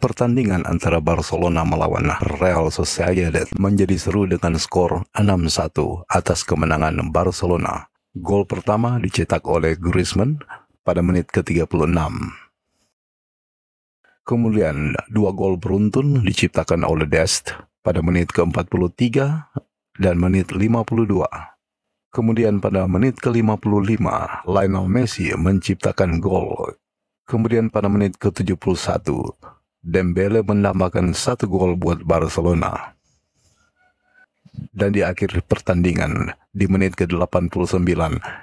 Pertandingan antara Barcelona melawan Real Sociedad menjadi seru dengan skor 6-1 atas kemenangan Barcelona. Gol pertama dicetak oleh Griezmann pada menit ke-36. Kemudian, dua gol beruntun diciptakan oleh Dest pada menit ke-43 dan menit 52. Kemudian pada menit ke-55, Lionel Messi menciptakan gol. Kemudian pada menit ke-71, Dembele menambahkan satu gol buat Barcelona. Dan di akhir pertandingan, di menit ke-89,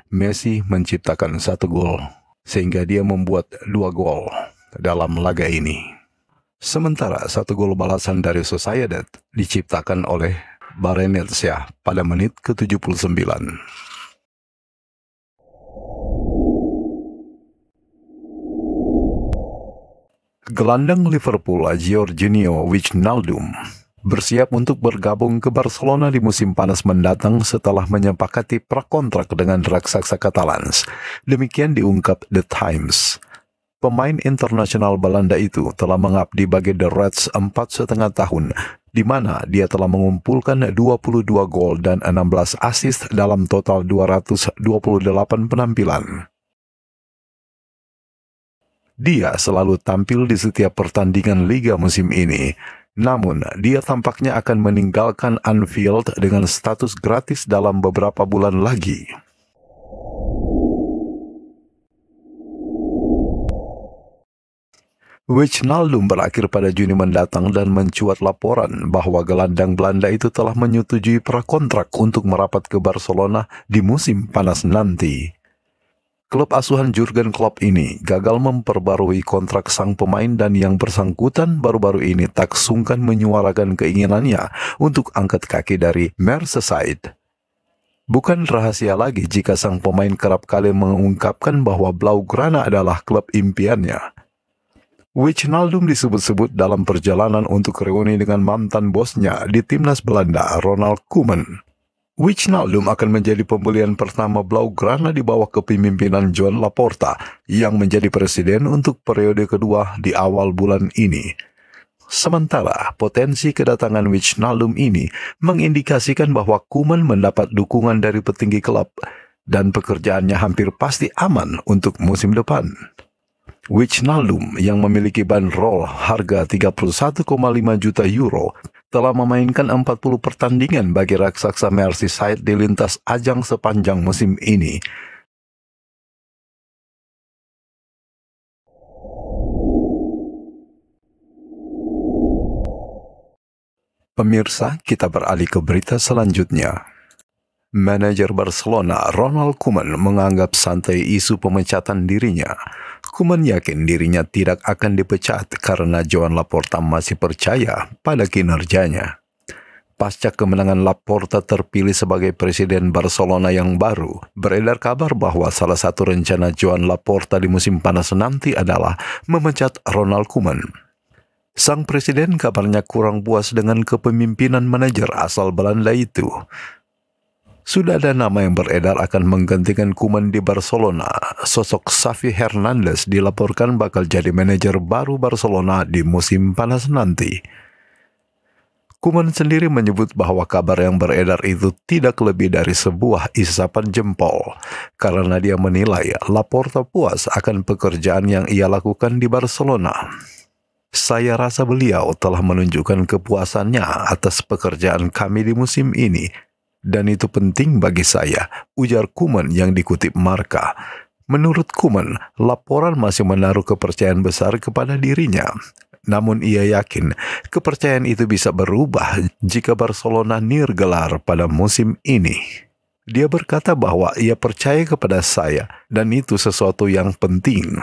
Messi menciptakan satu gol, sehingga dia membuat dua gol dalam laga ini. Sementara satu gol balasan dari Sociedad diciptakan oleh Barenetsia pada menit ke-79. Gelandang Liverpool Jorginho Wijnaldum bersiap untuk bergabung ke Barcelona di musim panas mendatang setelah menyepakati prakontrak dengan raksasa Catalans. Demikian diungkap The Times. Pemain internasional Belanda itu telah mengabdi bagi The Reds empat setengah tahun, di mana dia telah mengumpulkan 22 gol dan 16 assist dalam total 228 penampilan. Dia selalu tampil di setiap pertandingan liga musim ini. Namun, dia tampaknya akan meninggalkan Anfield dengan status gratis dalam beberapa bulan lagi. Wijnaldum berakhir pada Juni mendatang dan mencuat laporan bahwa gelandang Belanda itu telah menyetujui prakontrak untuk merapat ke Barcelona di musim panas nanti. Klub asuhan Jurgen Klopp ini gagal memperbarui kontrak sang pemain dan yang bersangkutan baru-baru ini tak sungkan menyuarakan keinginannya untuk angkat kaki dari Merseyside. Bukan rahasia lagi jika sang pemain kerap kali mengungkapkan bahwa Blaugrana adalah klub impiannya. Wijnaldum disebut-sebut dalam perjalanan untuk reuni dengan mantan bosnya di timnas Belanda, Ronald Koeman. Wijnaldum akan menjadi pembelian pertama Blaugrana di bawah kepemimpinan John Laporta yang menjadi presiden untuk periode kedua di awal bulan ini. Sementara potensi kedatangan Wijnaldum ini mengindikasikan bahwa Kuman mendapat dukungan dari petinggi klub dan pekerjaannya hampir pasti aman untuk musim depan. Wijnaldum yang memiliki bandrol harga 31,5 juta euro telah memainkan 40 pertandingan bagi raksasa Merseyside di lintas ajang sepanjang musim ini. Pemirsa, kita beralih ke berita selanjutnya. Manajer Barcelona, Ronald Koeman, menganggap santai isu pemecatan dirinya. Kuman yakin dirinya tidak akan dipecat karena Joan Laporta masih percaya pada kinerjanya. Pasca kemenangan Laporta terpilih sebagai presiden Barcelona yang baru, beredar kabar bahwa salah satu rencana Joan Laporta di musim panas nanti adalah memecat Ronald Kuman. Sang presiden kabarnya kurang puas dengan kepemimpinan manajer asal Belanda itu. Sudah ada nama yang beredar akan menggantikan Kuman di Barcelona. Sosok Xavi Hernandez dilaporkan bakal jadi manajer baru Barcelona di musim panas nanti. Kuman sendiri menyebut bahwa kabar yang beredar itu tidak lebih dari sebuah isapan jempol, karena dia menilai Laporta puas akan pekerjaan yang ia lakukan di Barcelona. Saya rasa beliau telah menunjukkan kepuasannya atas pekerjaan kami di musim ini, dan itu penting bagi saya, ujar Kuman yang dikutip Marka. Menurut Kuman, laporan masih menaruh kepercayaan besar kepada dirinya. Namun ia yakin kepercayaan itu bisa berubah jika Barcelona gelar pada musim ini. Dia berkata bahwa ia percaya kepada saya dan itu sesuatu yang penting.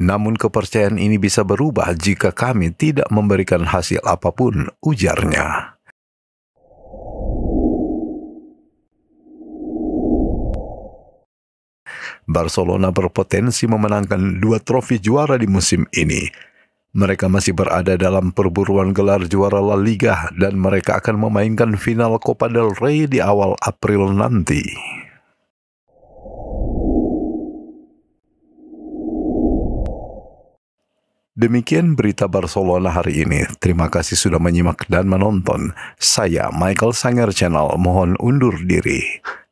Namun kepercayaan ini bisa berubah jika kami tidak memberikan hasil apapun, ujarnya. Barcelona berpotensi memenangkan dua trofi juara di musim ini. Mereka masih berada dalam perburuan gelar juara La Liga dan mereka akan memainkan final Copa del Rey di awal April nanti. Demikian berita Barcelona hari ini. Terima kasih sudah menyimak dan menonton. Saya Michael Sanger Channel mohon undur diri.